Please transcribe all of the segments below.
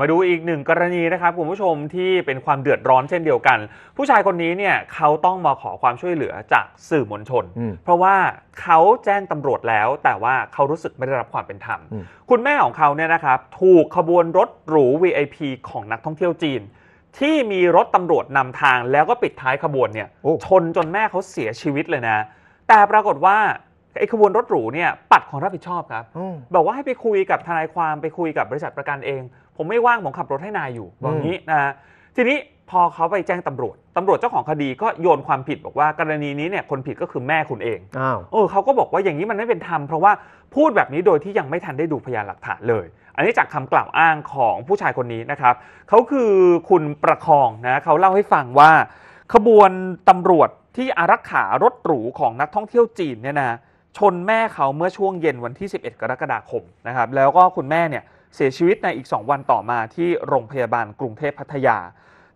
มาดูอีกหนึ่งกรณีนะครับคุณผู้ชมที่เป็นความเดือดร้อนเช่นเดียวกัน ผู้ชายคนนี้เนี่ย เขาต้องมาขอความช่วยเหลือจากสื่อมวลชน เพราะว่าเขาแจ้งตำรวจแล้ว แต่ว่าเขารู้สึกไม่ได้รับความเป็นธรรม คุณแม่ของเขาเนี่ยนะครับ ถูกขบวนรถหรู VIP ของนักท่องเที่ยวจีน ที่มีรถตำรวจนำทางแล้วก็ปิดท้ายขบวนเนี่ย ชนจนแม่เขาเสียชีวิตเลยนะ แต่ปรากฏว่าไอ้ขบวนรถหรูเนี่ยปัดของรับผิดชอบครับอบอกว่าให้ไปคุยกับทนายความไปคุยกับบริษัทประกันเอง ผมไม่ว่างผมขับรถให้นายอยู่บอกงี้นะทีนี้พอเขาไปแจ้งตำรวจตำรวจเจ้าของคดี ก็โยนความผิดบอกว่ากรณีนี้เนี่ยคนผิดก็คือแม่คุณเองอ้าวเออเขาก็บอกว่าอย่างนี้มันไม่เป็นธรรมเพราะว่าพูดแบบนี้โดยที่ยังไม่ทันได้ดูพยานหลักฐานเลย อันนี้จากคำกล่าวอ้างของผู้ชายคนนี้นะครับเขาคือคุณประคองนะเขาเล่าให้ฟังว่า ขบวนตำรวจที่อารักขารถหรูของนักท่องเที่ยวจีนเนี่ยนะชนแม่เขาเมื่อช่วงเย็นวันที่ 11 กรกฎาคมนะครับแล้วก็คุณแม่เนี่ยเสียชีวิตในอีก 2 วันต่อมาที่โรงพยาบาลกรุงเทพพัทยา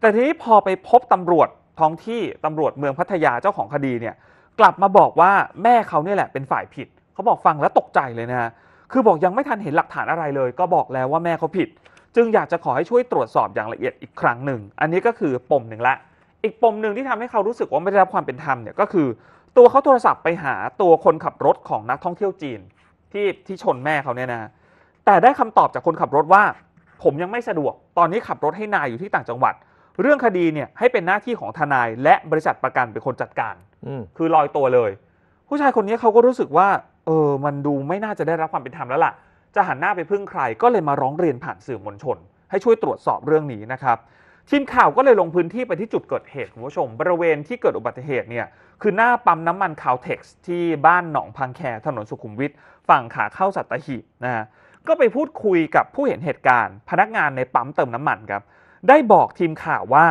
แต่ทีนี้พอไปพบตำรวจท้องที่ตำรวจเมืองพัทยาเจ้าของคดีเนี่ย กลับมาบอกว่าแม่เขาเนี่ยแหละเป็นฝ่ายผิด เขาบอกฟังแล้วตกใจเลยนะะคือบอกยังไม่ทันเห็นหลักฐานอะไรเลย ก็บอกแล้วว่าแม่เขาผิด จึงอยากจะขอให้ช่วยตรวจสอบอย่างละเอียดอีกครั้งหนึ่งอันนี้ก็คือปมหนึ่งละอีกปมหนึ่งที่ทำให้เขารู้สึกว่าไม่ได้รับความเป็นธรรมเนี่ยก็คือตัวเขาโทรศัพท์ไปหาตัวคนขับรถของนักท่องเที่ยวจีนที่ที่ชนแม่เขาเนี่ยนะแต่ได้คำตอบจากคนขับรถว่า ผมยังไม่สะดวกตอนนี้ขับรถให้นายอยู่ที่ต่างจังหวัด เรื่องคดีเนี่ยให้เป็นหน้าที่ของทนายและบริษัทประกันเป็นคนจัดการ คือลอยตัวเลย ผู้ชายคนนี้เขาก็รู้สึกว่าเออมันดูไม่น่าจะได้รับความเป็นธรรมแล้วล่ะจะหันหน้าไปพึ่งใครก็เลยมาร้องเรียนผ่านสื่อมวลชน ให้ช่วยตรวจสอบเรื่องนี้นะครับทีมข่าวก็เลยลงพื้นที่ไปที่จุดเกิดเหตุคุณผู้ชม บริเวณที่เกิดอุบัติเหตุเนี่ยคือหน้าปั๊มน้ำมันคาวเท็กซ์ที่บ้านหนองพังแคถนนสุขุมวิทฝั่งขาเข้าสัตหีบนะฮะก็ไปพูดคุยกับผู้เห็นเหตุการณ์ พนักงานในปั๊มเติมน้ำมันครับได้บอกทีมข่าวว่า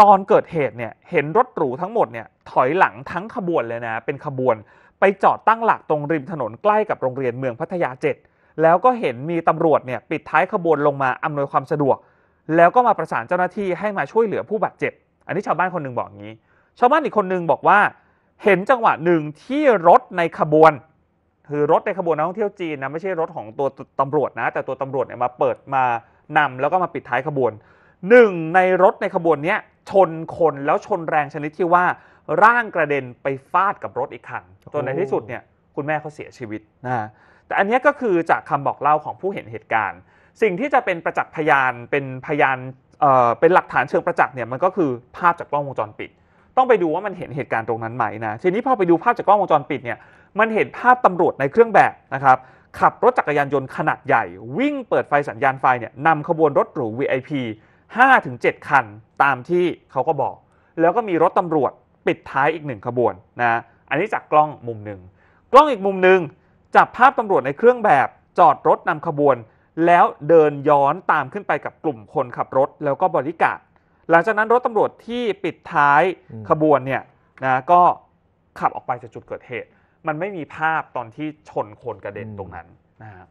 ตอนเกิดเหตุเนี่ยเห็นรถหรูทั้งหมดเนี่ยถอยหลังทั้งขบวนเลยนะเป็นขบวนไปจอดตั้งหลักตรงริมถนนใกล้กับโรงเรียนเมืองพัทยาเจ็ดแล้วก็เห็นมีตำรวจเนี่ยปิดท้ายขบวนลงมาอำนวยความสะดวกแล้วก็มาประสานเจ้าหน้าที่ให้มาช่วยเหลือผู้บาดเจ็บ อันนี้ชาวบ้านคนหนึ่งบอกงี้ ชาวบ้านอีกคนหนึ่งบอกว่า เห็นจังหวะหนึ่งที่รถในขบวนคือรถในขบวนนักท่องเที่ยวจีนนะไม่ใช่รถของตัวตำรวจนะ แต่ตัวตำรวจเนี่ยมาเปิดมานำแล้วก็มาปิดท้ายขบวนหนึ่งในรถในขบวนนี้ชนคนแล้วชนแรงชนิดที่ว่าร่างกระเด็นไปฟาดกับรถอีกคันจนในที่สุดเนี่ยคุณแม่เขาเสียชีวิตนะแต่อันนี้ก็คือจากคำบอกเล่าของผู้เห็นเหตุการณ์สิ่งที่จะเป็นประจักษ์พยานเป็นพยานเอ่อเป็นหลักฐานเชิงประจักษ์เนี่ยมันก็คือภาพจากกล้องวงจรปิด ต้องไปดูว่ามันเห็นเหตุการณ์ตรงนั้นไหมนะทีนี้พอไปดูภาพจากกล้องวงจรปิดเนี่ยมันเห็นภาพตำรวจในเครื่องแบบนะครับ ขับรถจักรยานยนต์ขนาดใหญ่ วิ่งเปิดไฟสัญญาณไฟเนี่ยนำขบวนรถหรู VIP 5-7คันตามที่เขาก็บอก แล้วก็มีรถตำรวจปิดท้ายอีกหนึ่งขบวนนะอันนี้จากกล้องมุมหนึ่งกล้องอีกมุมหนึ่งจับภาพตำรวจในเครื่องแบบ จอดรถนำขบวนแล้วเดินย้อนตามขึ้นไปกับกลุ่มคนขับรถแล้วก็บริการหลังจากนั้นรถตำรวจที่ปิดท้ายขบวนเนี่ยนะก็ขับออกไปจากจุดเกิดเหตุ มันไม่มีภาพตอนที่ชนคนกระเด็นตรงนั้นนะครับ